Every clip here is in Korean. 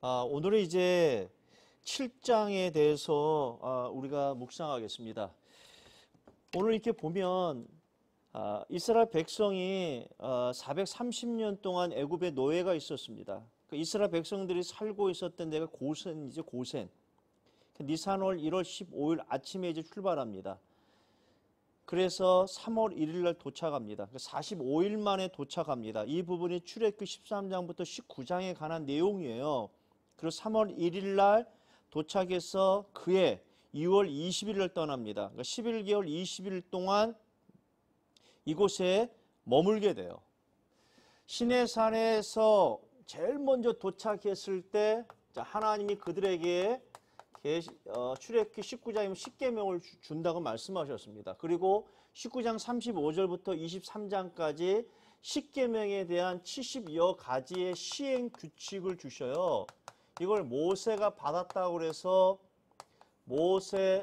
아, 오늘은 이제 7장에 대해서 아, 우리가 묵상하겠습니다. 오늘 이렇게 보면 아, 이스라엘 백성이 아, 430년 동안 애굽의 노예가 있었습니다. 그 이스라엘 백성들이 살고 있었던 데가 고센 이제 고센. 그 니산월 1월 15일 아침에 이제 출발합니다. 그래서 3월 1일 날 도착합니다. 45일 그 만에 도착합니다. 이 부분이 출애굽 13장부터 19장에 관한 내용이에요. 그리고 3월 1일 날 도착해서 그해 2월 20일을 떠납니다. 그러니까 11개월 20일 동안 이곳에 머물게 돼요. 시내산에서 제일 먼저 도착했을 때 하나님이 그들에게 어, 출애굽기 19장이면 10계명을 준다고 말씀하셨습니다. 그리고 19장 35절부터 23장까지 10계명에 대한 70여 가지의 시행 규칙을 주셔요. 이걸 모세가 받았다고 그래서 모세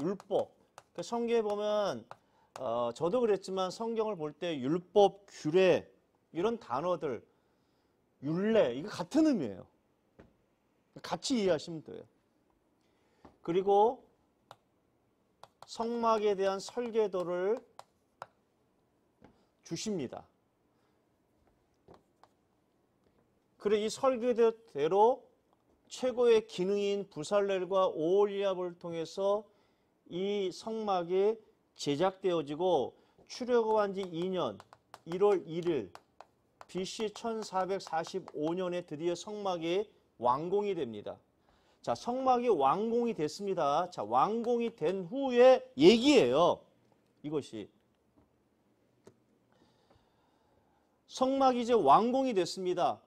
율법. 그러니까 성경에 보면 어, 저도 그랬지만 성경을 볼 때 율법, 규례 이런 단어들 율례 이거 같은 의미예요. 같이 이해하시면 돼요. 그리고 성막에 대한 설계도를 주십니다. 그래 이 설계대로 최고의 기능인 부살렐과 오올리압을 통해서 이 성막이 제작되어지고 출애굽한 지 2년 1월 1일 BC 1445년에 드디어 성막이 완공이 됩니다. 자, 성막이 완공이 됐습니다. 자, 완공이 된 후의 얘기예요. 이것이 성막이 이제 완공이 됐습니다.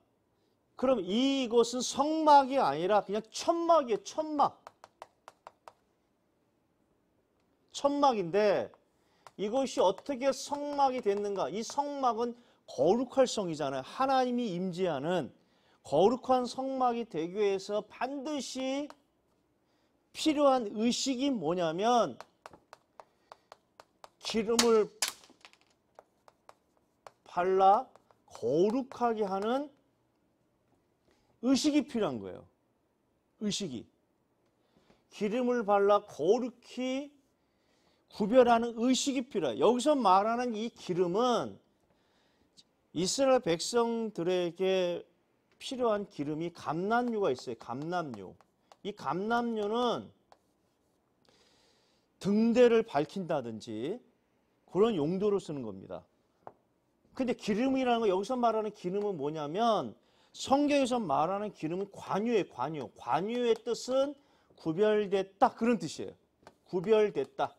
그럼 이곳은 성막이 아니라 그냥 천막이에요. 천막. 천막인데 이것이 어떻게 성막이 됐는가? 이 성막은 거룩할 성이잖아요. 하나님이 임재하는 거룩한 성막이 되기 위해서 반드시 필요한 의식이 뭐냐면 기름을 발라 거룩하게 하는 의식이 필요한 거예요. 의식이. 기름을 발라 거룩히 구별하는 의식이 필요해요. 여기서 말하는 이 기름은 이스라엘 백성들에게 필요한 기름이 감남류가 있어요. 감남류. 이 감남류는 등대를 밝힌다든지 그런 용도로 쓰는 겁니다. 근데 기름이라는 거 여기서 말하는 기름은 뭐냐면 성경에서 말하는 기름은 관유의 관유. 관유의 뜻은 구별됐다. 그런 뜻이에요. 구별됐다.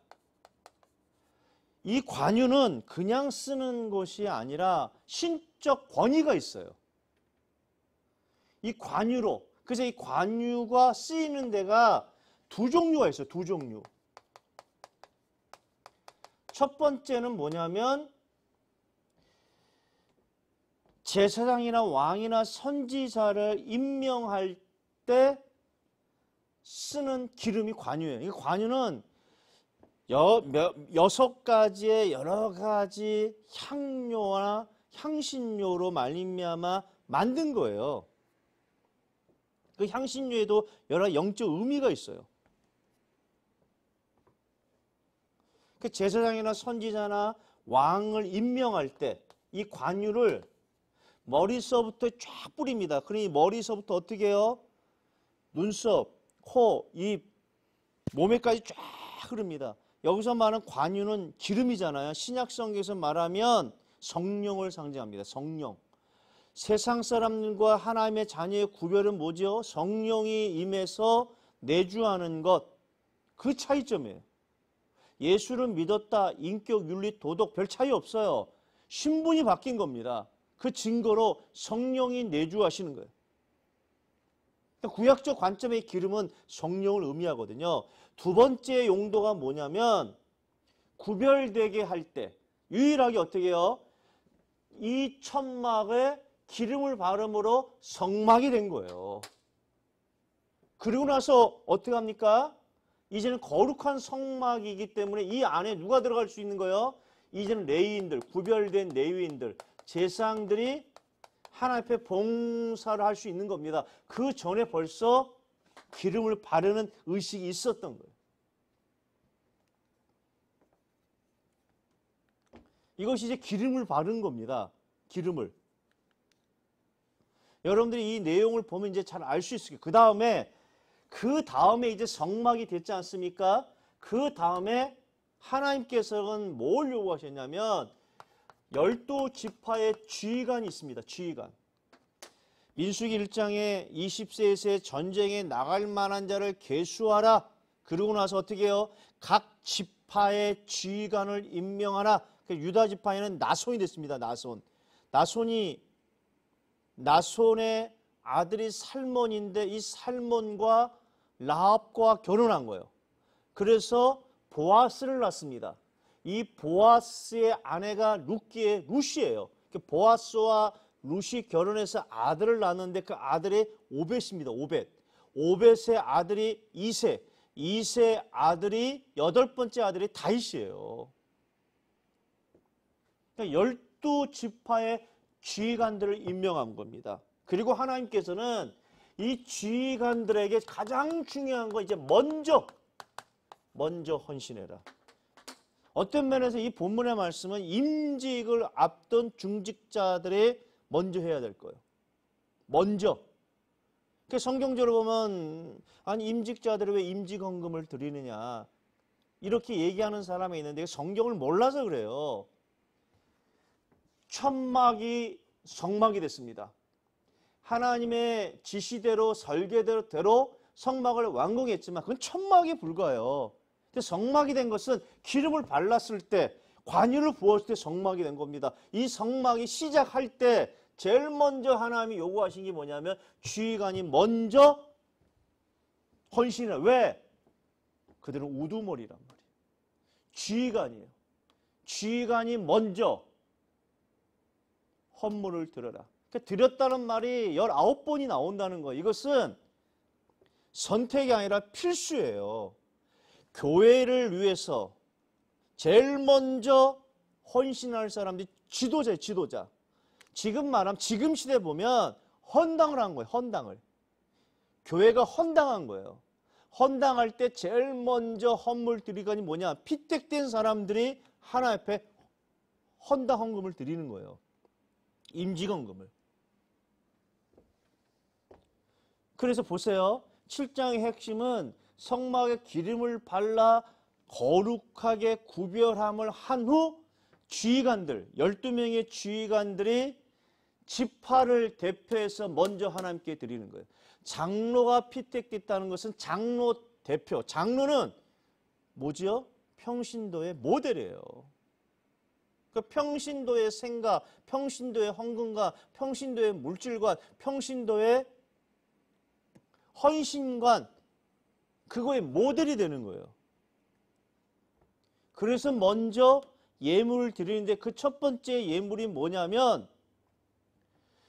이 관유는 그냥 쓰는 것이 아니라 신적 권위가 있어요. 이 관유로. 그래서 이 관유가 쓰이는 데가 두 종류가 있어요. 두 종류. 첫 번째는 뭐냐면 제사장이나 왕이나 선지사를 임명할 때 쓰는 기름이 관유예요. 이 관유는 여섯 가지의 여러 가지 향료나 향신료로 말미암아 만든 거예요. 그 향신료에도 여러 영적 의미가 있어요. 그 제사장이나 선지자나 왕을 임명할 때 이 관유를 머리서부터 쫙 뿌립니다. 그러니 머리서부터 어떻게 해요? 눈썹, 코, 입, 몸에까지 쫙 흐릅니다. 여기서 말하는 관유는 기름이잖아요. 신약성에서 말하면 성령을 상징합니다. 성령. 세상 사람과 하나님의 자녀의 구별은 뭐죠? 성령이 임해서 내주하는 것. 그 차이점이에요. 예수를 믿었다, 인격, 윤리, 도덕 별 차이 없어요. 신분이 바뀐 겁니다. 그 증거로 성령이 내주하시는 거예요. 그러니까 구약적 관점의 기름은 성령을 의미하거든요. 두 번째 용도가 뭐냐면 구별되게 할 때 유일하게 어떻게 해요? 이 천막에 기름을 바름으로 성막이 된 거예요. 그리고 나서 어떻게 합니까? 이제는 거룩한 성막이기 때문에 이 안에 누가 들어갈 수 있는 거예요? 이제는 레이인들, 구별된 레위인들, 제사장들이 하나님 앞에 봉사를 할 수 있는 겁니다. 그 전에 벌써 기름을 바르는 의식이 있었던 거예요. 이것이 이제 기름을 바른 겁니다. 기름을. 여러분들이 이 내용을 보면 이제 잘 알 수 있을 거예요. 그 다음에, 그 다음에 이제 성막이 됐지 않습니까? 그 다음에 하나님께서는 뭘 요구하셨냐면 열두 지파의 주의관이 있습니다. 주의관. 민수기 1장에 20세에 전쟁에 나갈 만한 자를 계수하라. 그러고 나서 어떻게 해요? 각 지파의 지휘관을 임명하라. 유다 지파에는 나손이 됐습니다. 나손. 나손이 나손의 아들이 살몬인데 이 살몬과 라합과 결혼한 거예요. 그래서 보아스를 낳습니다. 이 보아스의 아내가 루키의 루시예요. 그 보아스와 루시 결혼해서 아들을 낳았는데 그 아들이 오벳입니다. 오벳. 오벳의 아들이 이세. 이세 아들이 여덟 번째 아들이 다윗이에요. 그러니까 열두 지파의 지휘관들을 임명한 겁니다. 그리고 하나님께서는 이 지휘관들에게 가장 중요한 거 이제 먼저 먼저 헌신해라. 어떤 면에서 이 본문의 말씀은 임직을 앞둔 중직자들이 먼저 해야 될 거예요. 먼저. 그러니까 성경적으로 보면 아니 임직자들이 왜 임직헌금을 드리느냐 이렇게 얘기하는 사람이 있는데 성경을 몰라서 그래요. 천막이 성막이 됐습니다. 하나님의 지시대로 설계대로 성막을 완공했지만 그건 천막에 불과해요. 근데 성막이 된 것은 기름을 발랐을 때 관유를 부었을 때 성막이 된 겁니다. 이 성막이 시작할 때 제일 먼저 하나님이 요구하신 게 뭐냐면 주의관이 먼저 헌신해. 왜? 그들은 우두머리란 말이에요. 주의관이에요. 주의관이 먼저 헌물을 들어라. 그러니까 드렸다는 말이 19번이 나온다는 거예요. 이것은 선택이 아니라 필수예요. 교회를 위해서 제일 먼저 헌신할 사람들이 지도자, 지도자. 지금 말하면 지금 시대 보면 헌당을 한 거예요. 헌당을. 교회가 헌당한 거예요. 헌당할 때 제일 먼저 헌물 드리거니 뭐냐? 피택된 사람들이 하나 앞에 헌당 헌금을 드리는 거예요. 임직헌금을. 그래서 보세요. 7장의 핵심은 성막에 기름을 발라 거룩하게 구별함을 한 후 주의관들 12명의 주의관들이 지파를 대표해서 먼저 하나님께 드리는 거예요. 장로가 피택됐다는 것은 장로 대표. 장로는 뭐지요? 평신도의 모델이에요. 그 평신도의 생각, 평신도의 헌금과 평신도의 물질관, 평신도의 헌신관 그거의 모델이 되는 거예요. 그래서 먼저 예물을 드리는데 그 첫 번째 예물이 뭐냐면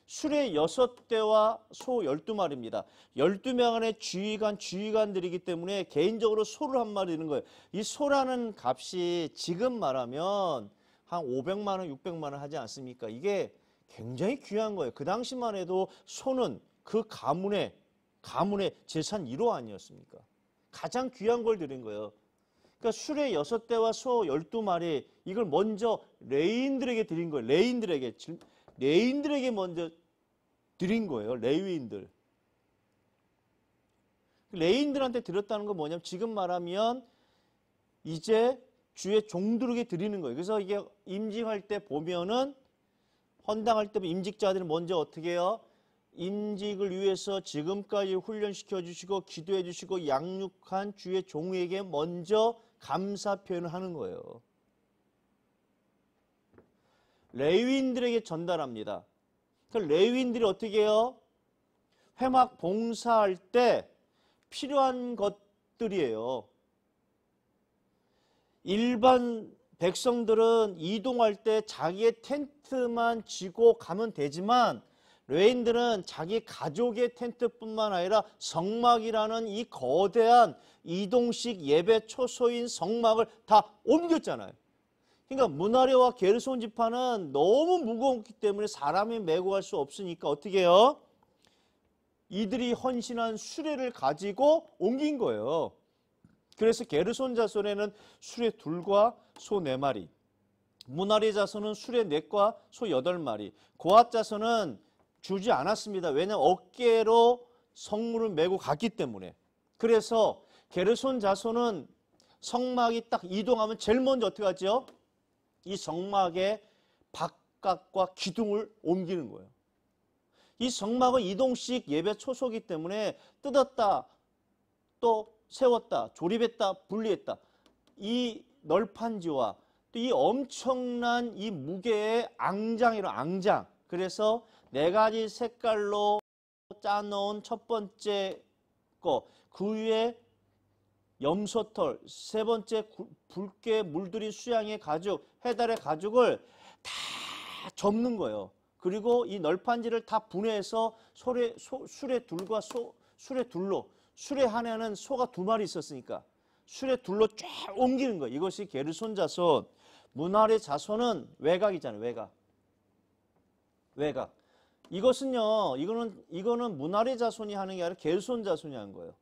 술의 여섯 대와 소 열두 마리입니다. 열두 명 안에 주의관, 주의관들이기 때문에 개인적으로 소를 한 마리 있는 거예요. 이 소라는 값이 지금 말하면 한 500만 원, 600만 원 하지 않습니까? 이게 굉장히 귀한 거예요. 그 당시만 해도 소는 그 가문의 가문의 재산 1호 아니었습니까? 가장 귀한 걸 드린 거예요. 그러니까 술의 여섯 대와 소 열두 마리 이걸 먼저 레인들에게 드린 거예요. 레인들에게 레인들에게 먼저 드린 거예요. 레위인들. 레인들한테 드렸다는 건 뭐냐면 지금 말하면 이제 주의 종들에게 드리는 거예요. 그래서 이게 임직할 때 보면은 헌당할 때 임직자들이 먼저 어떻게 해요? 인직을 위해서 지금까지 훈련시켜 주시고 기도해 주시고 양육한 주의 종에게 먼저 감사 표현을 하는 거예요. 레위인들에게 전달합니다. 그 레위인들이 어떻게 해요? 회막 봉사할 때 필요한 것들이에요. 일반 백성들은 이동할 때 자기의 텐트만 지고 가면 되지만 레인들은 자기 가족의 텐트뿐만 아니라 성막이라는 이 거대한 이동식 예배 초소인 성막을 다 옮겼잖아요. 그러니까 문화려와 게르손 지파는 너무 무거웠기 때문에 사람이 메고 갈 수 없으니까 어떻게 해요? 이들이 헌신한 수레를 가지고 옮긴 거예요. 그래서 게르손 자손에는 수레 둘과 소 네 마리, 문하리 자손은 수레 넷과 소 여덟 마리, 고압 자손은 주지 않았습니다. 왜냐하면 어깨로 성물을 메고 갔기 때문에. 그래서 게르손 자손은 성막이 딱 이동하면 제일 먼저 어떻게 하죠? 이 성막의 바깥과 기둥을 옮기는 거예요. 이 성막은 이동식 예배 초소기 때문에 뜯었다, 또 세웠다, 조립했다, 분리했다. 이 널판지와 또 이 엄청난 이 무게의 앙장이로 앙장. 그래서 네 가지 색깔로 짜놓은 첫 번째 거, 그 위에 염소털, 세 번째 붉게 물들인 수양의 가죽, 해달의 가죽을 다 접는 거예요. 그리고 이 널판지를 다 분해해서 소래, 소, 술에 둘과 소, 술에 둘로, 술에 한에는 소가 두 마리 있었으니까 술에 둘로 쫙 옮기는 거예요. 이것이 게르손 자손. 문아래 자손은 외곽이잖아요. 외곽. 외곽. 이것은요, 이거는, 이거는 문아리 자손이 하는 게 아니라 게르손 자손이 한 거예요.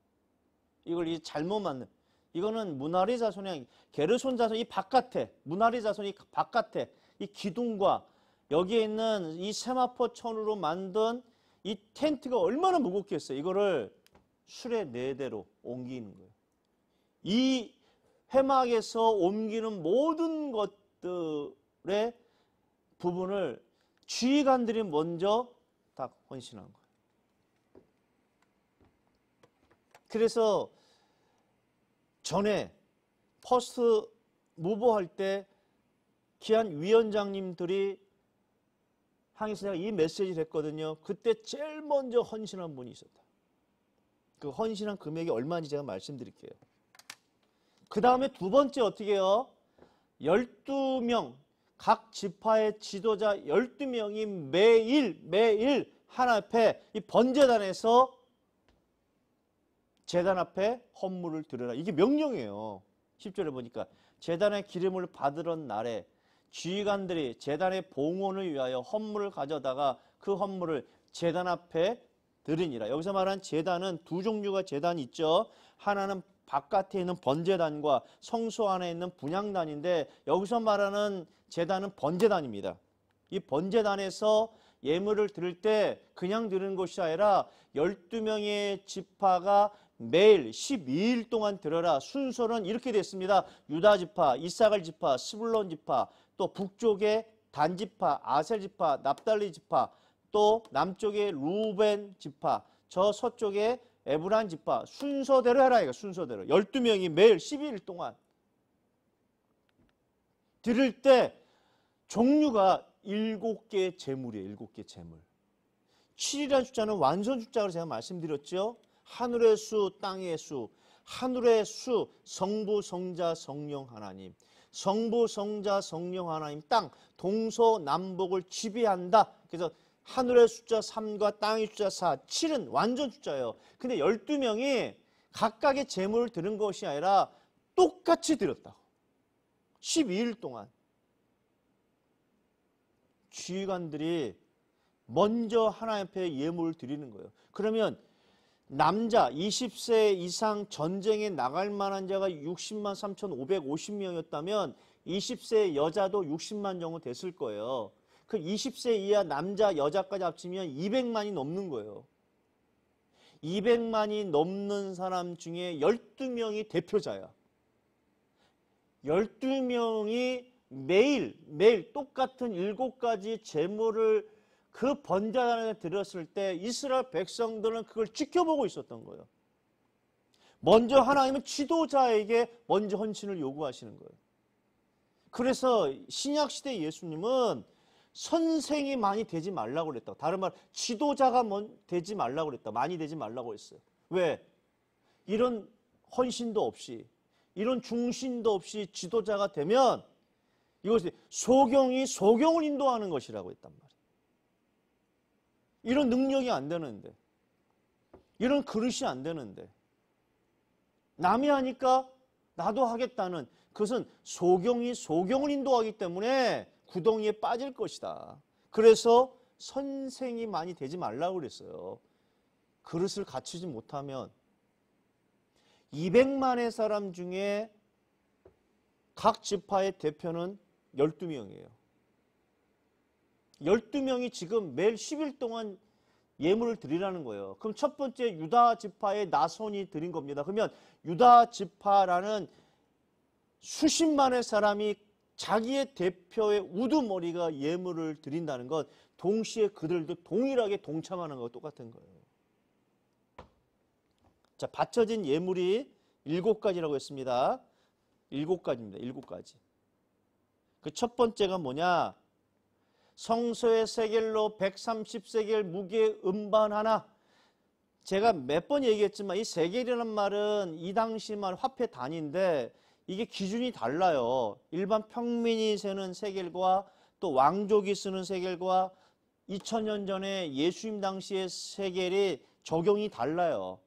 이걸 이 잘못 맞는. 이거는 문아리 자손이 한, 게르손 자손 이 바깥에, 문아리 자손이 바깥에, 이 기둥과 여기에 있는 이 세마포 천으로 만든 이 텐트가 얼마나 무겁게했어요 이거를 술의 네 대로 옮기는 거예요. 이 회막에서 옮기는 모든 것들의 부분을 주의관들이 먼저 딱 헌신한 거예요. 그래서 전에 퍼스트 무보 할때 기한 위원장님들이 항해서 이 메시지를 했거든요. 그때 제일 먼저 헌신한 분이 있었다. 그 헌신한 금액이 얼마인지 제가 말씀드릴게요. 그 다음에 두 번째 어떻게 해요? 12명 각 지파의 지도자 12명이 매일 매일 하나 앞에 이 번제단에서 재단 앞에 헌물을 드려라. 이게 명령이에요. 10절에 보니까 재단의 기름을 받으던 날에 주의관들이 재단의 봉헌을 위하여 헌물을 가져다가 그 헌물을 재단 앞에 드리니라. 여기서 말한 재단은 두 종류가 재단이 있죠. 하나는 바깥에 있는 번제단과 성소 안에 있는 분향단인데 여기서 말하는 제단은 번제단입니다. 이 번제단에서 예물을 드릴 때 그냥 드는 것이 아니라 12명의 지파가 매일 12일 동안 들어라. 순서는 이렇게 됐습니다. 유다 지파, 이사갈 지파, 스불론 지파, 또 북쪽에 단 지파, 아셀 지파, 납달리 지파, 또 남쪽에 루벤 지파, 저 서쪽에 에브란 지파 순서대로 해라 이거 순서대로 12명이 매일 12일 동안 들을 때 종류가 7개의 재물이에요. 7개 재물. 7이라는 숫자는 완전 숫자로 제가 말씀드렸죠. 하늘의 수, 땅의 수, 하늘의 수, 성부, 성자, 성령 하나님. 성부, 성자, 성령 하나님 땅 동서남북을 지배한다. 그래서 하늘의 숫자 3과 땅의 숫자 4, 7은 완전 숫자예요. 근데 12명이 각각의 재물을 들은 것이 아니라 똑같이 들었다고. 12일 동안. 지휘관들이 먼저 하나님 앞에 예물을 드리는 거예요. 그러면 남자 20세 이상 전쟁에 나갈 만한 자가 60만 3,550명이었다면 20세 여자도 60만 정도 됐을 거예요. 그 20세 이하 남자, 여자까지 합치면 200만이 넘는 거예요. 200만이 넘는 사람 중에 12명이 대표자야. 12명이 매일, 매일 똑같은 7가지 제물을 그 번제단에 들었을 때 이스라엘 백성들은 그걸 지켜보고 있었던 거예요. 먼저 하나님은 지도자에게 먼저 헌신을 요구하시는 거예요. 그래서 신약시대 예수님은 선생이 많이 되지 말라고 그랬다. 다른 말 지도자가 뭔 되지 말라고 그랬다. 많이 되지 말라고 했어요. 왜? 이런 헌신도 없이 이런 중심도 없이 지도자가 되면 이것이 소경이 소경을 인도하는 것이라고 했단 말이에요. 이런 능력이 안 되는데 이런 그릇이 안 되는데 남이 하니까 나도 하겠다는 그것은 소경이 소경을 인도하기 때문에 구덩이에 빠질 것이다. 그래서 선생이 많이 되지 말라고 그랬어요. 그릇을 갖추지 못하면 200만의 사람 중에 각 지파의 대표는 12명이에요. 12명이 지금 매일 10일 동안 예물을 드리라는 거예요. 그럼 첫 번째 유다 지파의 나손이 드린 겁니다. 그러면 유다 지파라는 수십만의 사람이 자기의 대표의 우두머리가 예물을 드린다는 것 동시에 그들도 동일하게 동참하는 것과 똑같은 거예요. 자, 바쳐진 예물이 일곱 가지라고 했습니다. 일곱 가지입니다. 일곱 가지. 그 첫 번째가 뭐냐? 성소의 세겔로 130세겔 무게 음반 하나. 제가 몇 번 얘기했지만 이 세겔이라는 말은 이 당시 말 화폐 단위인데 이게 기준이 달라요. 일반 평민이 쓰는 세겔과 또 왕족이 쓰는 세겔과 2000년 전에 예수님 당시의 세겔이 적용이 달라요.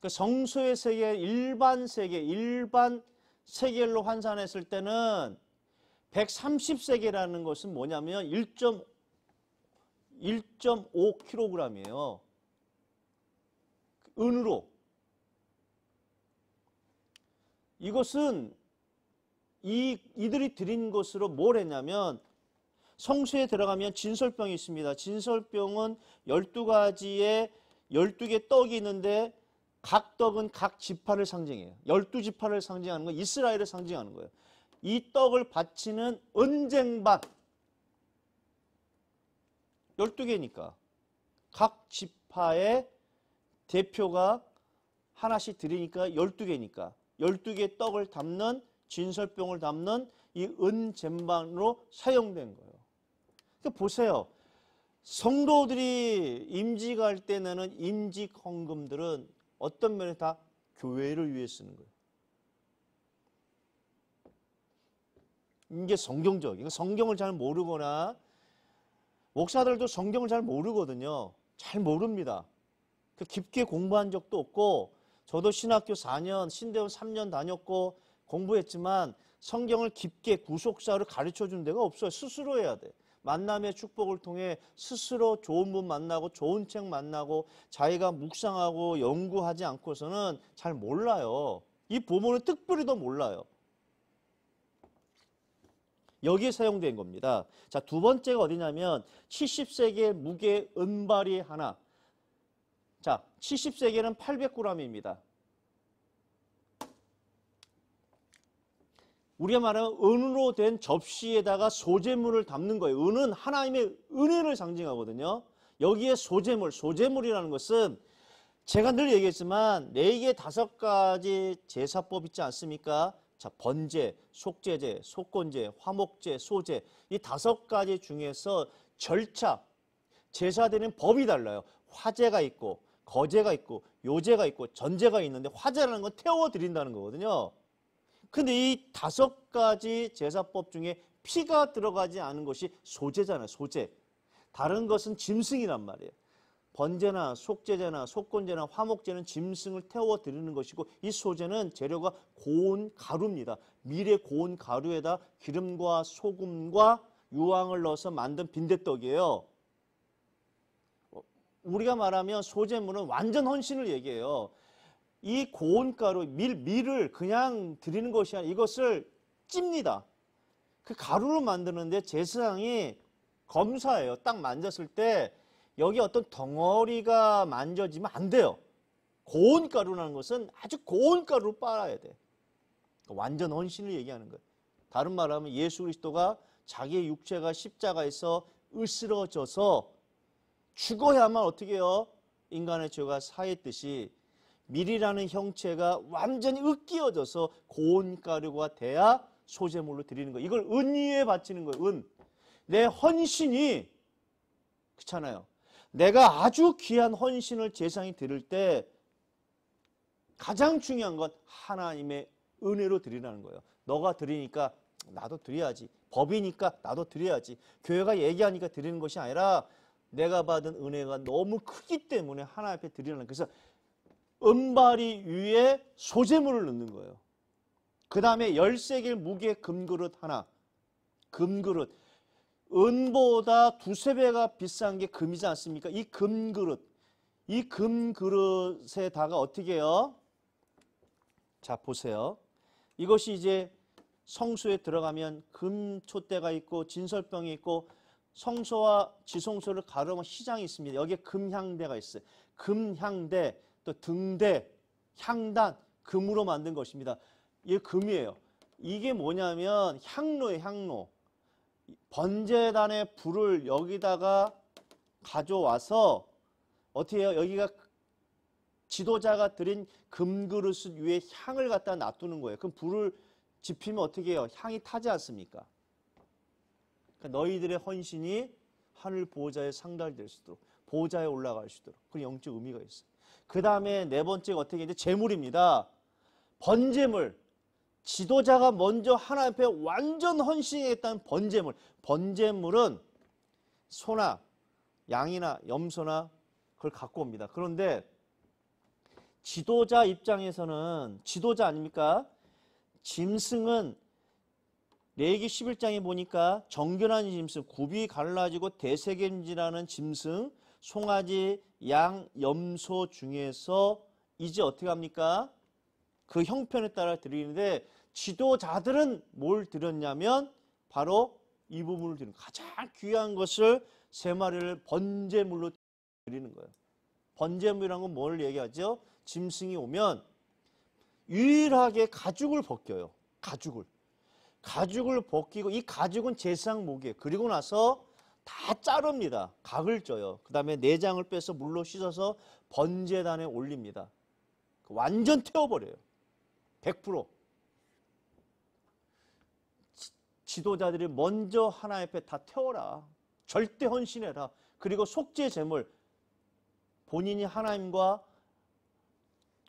그 성소의 세계 일반 세계 일반 세겔로 환산했을 때는 130세계라는 것은 뭐냐면 1.5kg이에요. 은으로 이것은 이, 이들이 드린 것으로 뭘 했냐면 성수에 들어가면 진설병이 있습니다. 진설병은 12가지의 12개 떡이 있는데 각 떡은 각 지파를 상징해요. 12지파를 상징하는 건 이스라엘을 상징하는 거예요. 이 떡을 바치는 은쟁반 12개니까 각 지파의 대표가 하나씩 드리니까 12개니까 12개의 떡을 담는 진설병을 담는 이 은젠방으로 사용된 거예요. 그러니까 보세요. 성도들이 임직할 때 내는 임직 헌금들은 어떤 면에 다 교회를 위해 쓰는 거예요. 이게 성경적인 성경을 잘 모르거나 목사들도 성경을 잘 모르거든요. 잘 모릅니다. 그 깊게 공부한 적도 없고 저도 신학교 4년, 신대원 3년 다녔고 공부했지만 성경을 깊게 구속사를 가르쳐 준 데가 없어요. 스스로 해야 돼. 만남의 축복을 통해 스스로 좋은 분 만나고 좋은 책 만나고 자기가 묵상하고 연구하지 않고서는 잘 몰라요. 이 부모는 특별히 더 몰라요. 여기에 사용된 겁니다. 자, 두 번째가 어디냐면 70세기의 무게 은발이 하나. 자, 70세개는 800g입니다. 우리가 말하는 은으로 된 접시에다가 소재물을 담는 거예요. 은은 하나님의 은혜를 상징하거든요. 여기에 소재물, 소재물이라는 것은 제가 늘 얘기했지만 네 개 다섯 가지 제사법 있지 않습니까? 자, 번제, 속제제, 속건제, 화목제, 소제 이 다섯 가지 중에서 절차 제사되는 법이 달라요. 화제가 있고 거제가 있고 요제가 있고 전제가 있는데 화제라는 건 태워드린다는 거거든요. 근데 이 다섯 가지 제사법 중에 피가 들어가지 않은 것이 소제잖아요. 소제. 다른 것은 짐승이란 말이에요. 번제나 속제제나 속건제나 화목제는 짐승을 태워 드리는 것이고 이 소제는 재료가 고운 가루입니다. 미래 고운 가루에다 기름과 소금과 유황을 넣어서 만든 빈대떡이에요. 우리가 말하면 소재물은 완전 헌신을 얘기해요. 이 고온가루 밀 밀을 그냥 드리는 것이 아니라 이것을 찝니다. 그 가루로 만드는데 제사장이 검사예요. 딱 만졌을 때 여기 어떤 덩어리가 만져지면 안 돼요. 고온 가루라는 것은 아주 고온 가루로 빨아야 돼. 그러니까 완전 헌신을 얘기하는 거예요. 다른 말하면 예수 그리스도가 자기의 육체가 십자가에서 으스러져서 죽어야만 어떻게 해요? 인간의 죄가 사했듯이 밀이라는 형체가 완전히 으깨어져서 고온 가루가 돼야 소재물로 드리는 거예요. 이걸 은위에 바치는 거예요. 은. 내 헌신이 그렇잖아요. 내가 아주 귀한 헌신을 재상에 드릴 때 가장 중요한 건 하나님의 은혜로 드리라는 거예요. 너가 드리니까 나도 드려야지. 법이니까 나도 드려야지. 교회가 얘기하니까 드리는 것이 아니라 내가 받은 은혜가 너무 크기 때문에 하나 앞에 드리라는 그래서 은발이 위에 소재물을 넣는 거예요. 그 다음에 열세개 무게 금그릇 하나. 금그릇. 은보다 두세 배가 비싼 게 금이지 않습니까? 이 금그릇. 이 금그릇에다가 어떻게 해요? 자, 보세요. 이것이 이제 성수에 들어가면 금초대가 있고 진설병이 있고 성소와 지성소를 가로막 시장이 있습니다. 여기에 금향대가 있어요. 금향대, 또 등대, 향단, 금으로 만든 것입니다. 이게 금이에요. 이게 뭐냐면 향로의 향로. 번제단의 불을 여기다가 가져와서 어떻게 해요? 여기가 지도자가 드린 금그릇 위에 향을 갖다 놔두는 거예요. 그럼 불을 지피면 어떻게 해요? 향이 타지 않습니까? 그러니까 너희들의 헌신이 하늘 보호자의 상달될 수 있도록 보호자에 올라갈 수 있도록 그런 영적 의미가 있어요. 그 다음에 네 번째가 어떻게 이제 재물입니다. 번제물 지도자가 먼저 하나님 앞에 완전 헌신했다는 번제물. 번제물은 소나 양이나 염소나 그걸 갖고 옵니다. 그런데 지도자 입장에서는 지도자 아닙니까? 짐승은 레이기 11장에 보니까 정결한 짐승, 굽이 갈라지고 대세겜지라는 짐승, 송아지, 양, 염소 중에서 이제 어떻게 합니까? 그 형편에 따라 드리는데 지도자들은 뭘 드렸냐면 바로 이 부분을 드리는 가장 귀한 것을 세 마리를 번제물로 드리는 거예요. 번제물이란 건뭘 얘기하죠? 짐승이 오면 유일하게 가죽을 벗겨요. 가죽을. 가죽을 벗기고 이 가죽은 제상 목이에 그리고 나서 다 자릅니다. 각을 쪄요. 그 다음에 내장을 빼서 물로 씻어서 번제단에 올립니다. 완전 태워버려요. 100%. 지도자들이 먼저 하나 옆에 다 태워라. 절대 헌신해라. 그리고 속죄 제물 본인이 하나님과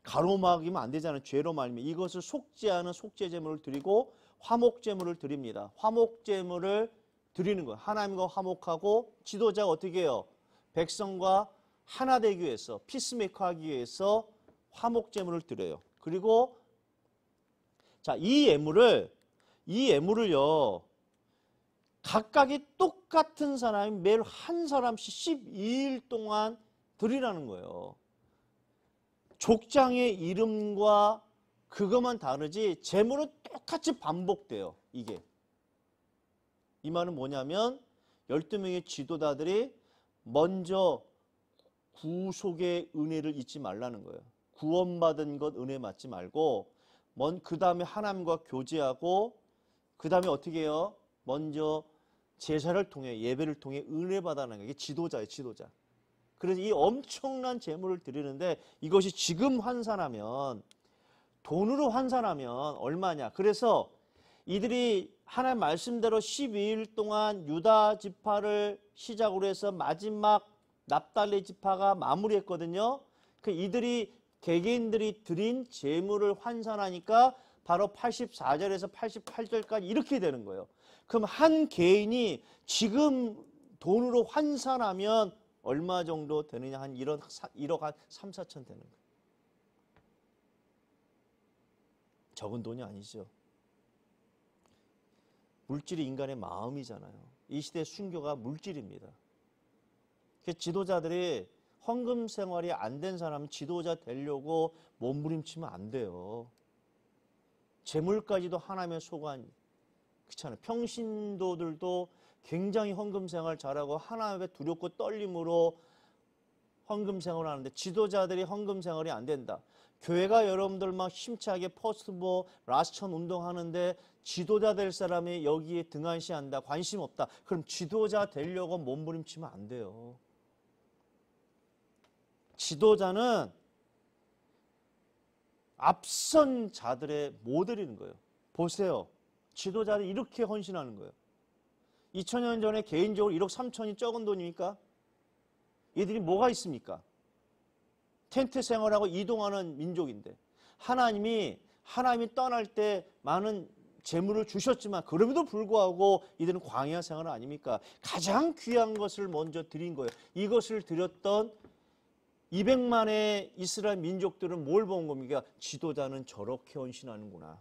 가로막이면 안 되잖아요. 죄로 말미 이것을 속죄하는 속죄 제물을 드리고 화목제물을 드립니다. 화목제물을 드리는 거예요. 하나님과 화목하고 지도자가 어떻게 해요? 백성과 하나 되기 위해서 피스메이커 하기 위해서 화목제물을 드려요. 그리고 자, 이 예물을 이 예물을요. 각각이 똑같은 사람이 매일 한 사람씩 12일 동안 드리라는 거예요. 족장의 이름과 그것만 다르지 재물은 똑같이 반복돼요. 이게. 이 말은 뭐냐면 12명의 지도자들이 먼저 구속의 은혜를 잊지 말라는 거예요. 구원받은 것 은혜 맞지 말고 먼그 다음에 하나님과 교제하고 그 다음에 어떻게 해요? 먼저 제사를 통해 예배를 통해 은혜 받아는게지도자예 지도자 그래서 이 엄청난 재물을 드리는데 이것이 지금 환산하면 돈으로 환산하면 얼마냐. 그래서 이들이 하나의 말씀대로 12일 동안 유다 지파를 시작으로 해서 마지막 납달리 지파가 마무리했거든요. 그 이들이 개개인들이 드린 재물을 환산하니까 바로 84절에서 88절까지 이렇게 되는 거예요. 그럼 한 개인이 지금 돈으로 환산하면 얼마 정도 되느냐 한 1억, 1억 한 3, 4천 되는 거예요. 적은 돈이 아니죠. 물질이 인간의 마음이잖아요. 이 시대 순교가 물질입니다. 그 지도자들이 헌금 생활이 안 된 사람은 지도자 되려고 몸부림치면 안 돼요. 재물까지도 하나님의 소관 그렇잖아요. 평신도들도 굉장히 헌금 생활 잘하고 하나님에 두렵고 떨림으로 헌금 생활을 하는데 지도자들이 헌금 생활이 안 된다. 교회가 여러분들 막 힘차게 퍼스트보 뭐 라스천 운동하는데 지도자 될 사람이 여기에 등한시한다 관심 없다 그럼 지도자 되려고 몸부림치면 안 돼요 지도자는 앞선 자들의 모델인 거예요 보세요 지도자를 이렇게 헌신하는 거예요 2000년 전에 개인적으로 1억 3천이 적은 돈입니까? 얘들이 뭐가 있습니까? 텐트 생활하고 이동하는 민족인데 하나님이 하나님이 떠날 때 많은 재물을 주셨지만 그럼에도 불구하고 이들은 광야 생활 아닙니까? 가장 귀한 것을 먼저 드린 거예요. 이것을 드렸던 200만의 이스라엘 민족들은 뭘 본 겁니까? 지도자는 저렇게 헌신하는구나.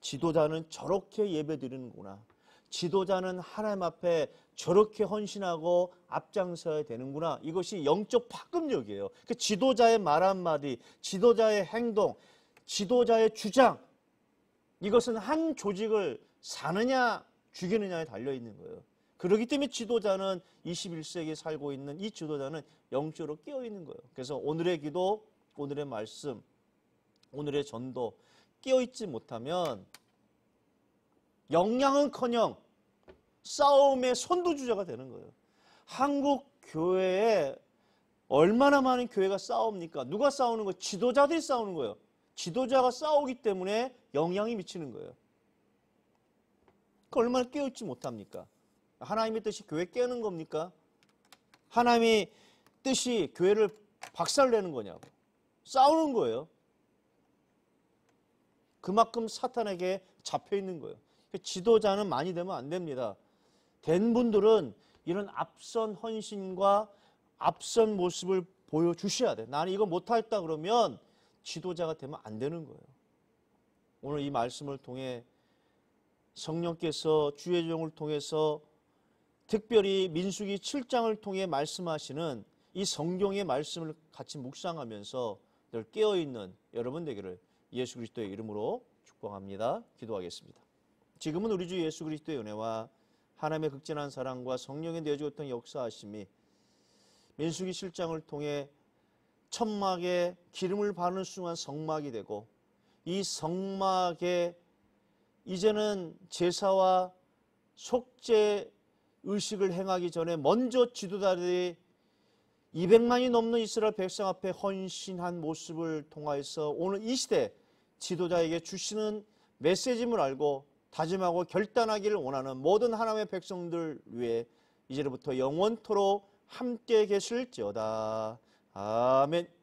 지도자는 저렇게 예배 드리는구나. 지도자는 하나님 앞에 저렇게 헌신하고 앞장서야 되는구나. 이것이 영적 파급력이에요. 그 지도자의 말 한마디, 지도자의 행동, 지도자의 주장, 이것은 한 조직을 사느냐, 죽이느냐에 달려 있는 거예요. 그러기 때문에 지도자는 21세기에 살고 있는 이 지도자는 영적으로 끼어 있는 거예요. 그래서 오늘의 기도, 오늘의 말씀, 오늘의 전도 끼어 있지 못하면 영향은커녕 싸움의 선두주자가 되는 거예요. 한국 교회에 얼마나 많은 교회가 싸웁니까? 누가 싸우는 거예요? 지도자들이 싸우는 거예요. 지도자가 싸우기 때문에 영향이 미치는 거예요. 그 얼마나 깨우지 못합니까? 하나님의 뜻이 교회 깨는 겁니까? 하나님의 뜻이 교회를 박살내는 거냐고. 싸우는 거예요. 그만큼 사탄에게 잡혀 있는 거예요. 그 지도자는 많이 되면 안 됩니다. 된 분들은 이런 앞선 헌신과 앞선 모습을 보여주셔야 돼. 나는 이거 못하다 그러면 지도자가 되면 안 되는 거예요. 오늘 이 말씀을 통해 성령께서 주의 종을 통해서 특별히 민수기 7장을 통해 말씀하시는 이 성경의 말씀을 같이 묵상하면서 늘 깨어있는 여러분 되기를 예수 그리스도의 이름으로 축복합니다. 기도하겠습니다. 지금은 우리 주 예수 그리스도의 은혜와 하나님의 극진한 사랑과 성령의 내주었던 역사하심이 민수기 실장을 통해 천막에 기름을 바르는 순간 성막이 되고 이 성막에 이제는 제사와 속죄 의식을 행하기 전에 먼저 지도자들이 200만이 넘는 이스라엘 백성 앞에 헌신한 모습을 통하여서 오늘 이 시대 지도자에게 주시는 메시지임을 알고 다짐하고 결단하기를 원하는 모든 하나님의 백성들 위해 이제로부터 영원토록 함께 계실지어다. 아멘.